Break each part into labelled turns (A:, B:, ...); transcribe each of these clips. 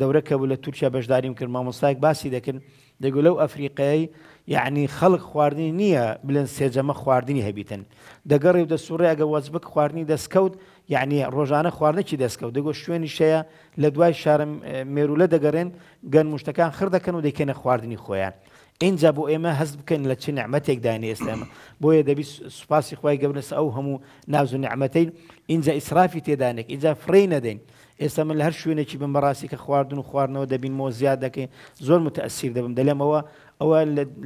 A: دەورەکە بوو لە تورکیا بەشداریم کرد مامۆستایك باسی دەکرد دەگو لەو ئەفریقای یعنی خەڵک خواردنی نییە بلند سێجەمە خواردنی هەبیتن دەگەڕی و دەسوڕی ئەگە وەزبک خواردنی دەستکەوت یعنی ڕۆژانە خواردنەی دەستکەوت دەگۆ شوێنی شەیە لە دوای شارم مێرولە دەگەڕێن گەن مشتەکان خردەکەن و دەکەێنە خواردنی خۆیان اینجا بۆ ئێمە هەست بکەن لە چه نعممەتێکدانی ئێستامە بۆیە دەبی سوپاسی خی گەبنس ئەو هەموو ناوز و نعممەتین اینجا ئیسرافی تێدانێک اینجا فڕی نەدەین ئێستا من لە هەر شوێنێکی بم بەڕاستی کە خواردن و خواردنەوە دەبین مۆ زیاد دەکەین زۆر متەسیر دەبم دەلێمەوە ئەوە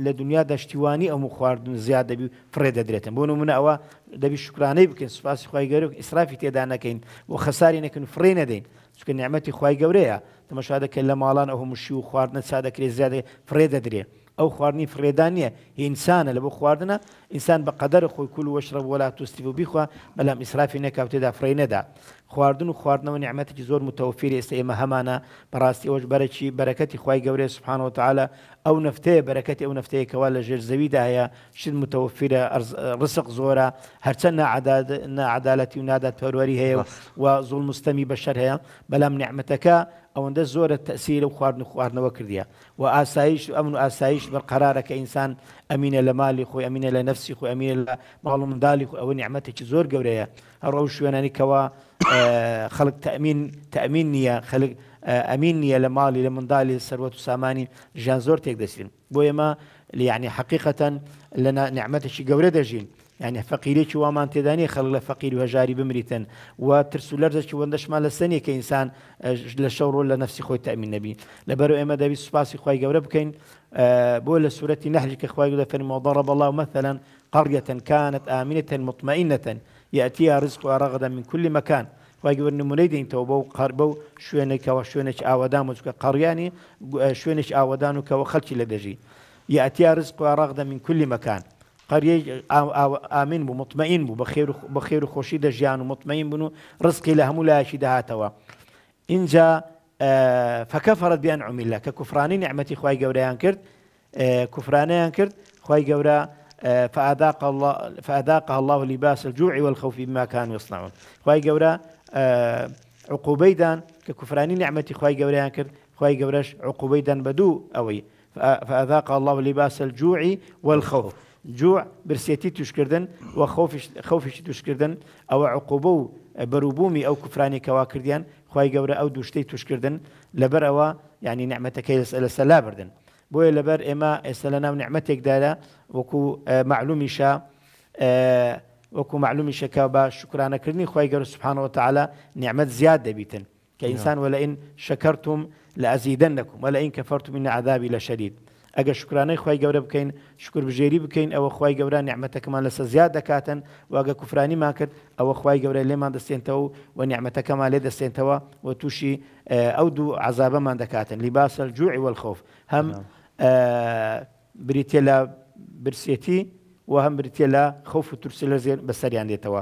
A: لە دنیا دەشتیوانی ئەموو خواردن زیاد دەبی فڕێ دەدرێتن بۆ منە ئەوە دەبی شکرانەی بکەین سوپاسی خی گەورە ئیسرافی تێدا نەکەین بۆ خەساری نەکەن فڕێ نەدەین چکە نعممەتی خی گەورەیە تەمەشادەکە لە ماڵان ئەو هەمووشی و خواردنە چا دەکرێت زیادە فڕێ دەدرێت او خوارنی فرێدانە انسان لە خواردنه انسان به قدر خو خۆی و شرب ولا توستی و نه کاوت د نەکەوتێدا ده خواردن و نعمت چې زور است ایمه همانه براستی زۆر بر چی برکت خوای بەڕاستی سبحان و تعالی او نفته برکت او نفته کوال ئەو نفتەیەکەوا لە ژێر زەویدا رزق زوره هر ڕسق زۆرە نه عدالت و نادات پەروەری هەیە و زوڵ مستەمی بەشەر هەیە بەلام نعمتک اوند زور التاثير وخارن خارن وكرديا واسايش امن اسايش بالقرارك كإنسان امين لمال خو امين لنفس خو امين معلوم دال خو او نعمتك زور قوريا روح شو انا نكوا آه، خلق تامين تأمينية خلق آه، أمينية لمال لمن دال ثروه ساماني جان زور تك دسين بويما يعني حقيقه لنا نعمتك قوريا دجين يعني فقيري شو ما انت داني خلق هەژاری وجاري و وترسل و شو وەندەشمان مال السنة كإنسان للشور ولا شەڕۆ خوي تأمين نبي لبرو إما دابي سباسي خوي سوپاسی خی گەورە سورة النحل كخوي سوەتی في کە خخوای لە فەرمەوەڵ كانت آمنة مطمئنة يأتيها رزق و من كل مكان واگەور نمونەی دێنیتەوە بەو قەربە و شوێنێکەوە شوێنێک ئاوادان و چکە قڕیانی شوێنێک ئاوادان و کەەوە خەلکی لە من كل مكان قريه آمن بو مطمئن بو بخير خێر و خۆشی دەژیان و مطمئین بوون و ڕزقی لە هەموو لایەکی داهاتەوە اینجا الله فەرەت نعمتي عمیلە کە کوفرانی نعممەتی خی گەورەیان کرد فأذاق الله فأذاقها الله لباس الجوع والخوف بما كانوا يصنعون خوي غورا عقوبيدا دان نعمتي خوي غوريان خی خوي کرد عقوبيدا بدو اوي فأذاق الله لباس الجوع والخوف جوع برسيتي تشكردن وخوفش خوفش تشكردن او عقوبو بروبومي او كفراني كواكرديان خوي خواي او دوشتي تشكردن لبروا يعني نعمتك ینی نعممەتەکەی لەس لەسەر لابردن اما لەبەر نعمتك دالا وكو معلومي شا وكو معلومي شكا با شكرانا كرني خوي گەور سبحانەوە تعالا نعممەت زیاد دەبیتن کە نعم. ئینسان وەلئین شەکەرتم لە ئەزیدەن نەکوم وەلئین کە من عذابی لە ئەگە شکرانەی خی گەورە بکەین شکر بژێری بکەین ئەوە خی گەورە نیعممەتەکەمان لەسەر زیاد دەکاتن واگە کوفرانی ما کرد ئەوە خی گەورە لێمان دەستێنتەوە و نیعممەتەکەمان لێ دەستێنتەوە و تووشی ئەو دوو عذابەمان دەکاتن لیباسە جوعی وەخۆف هەم بریتە لە برسێتی و هەم بریتە لە خەوف و تورسی لە زێر بەسەریان دێتەوە.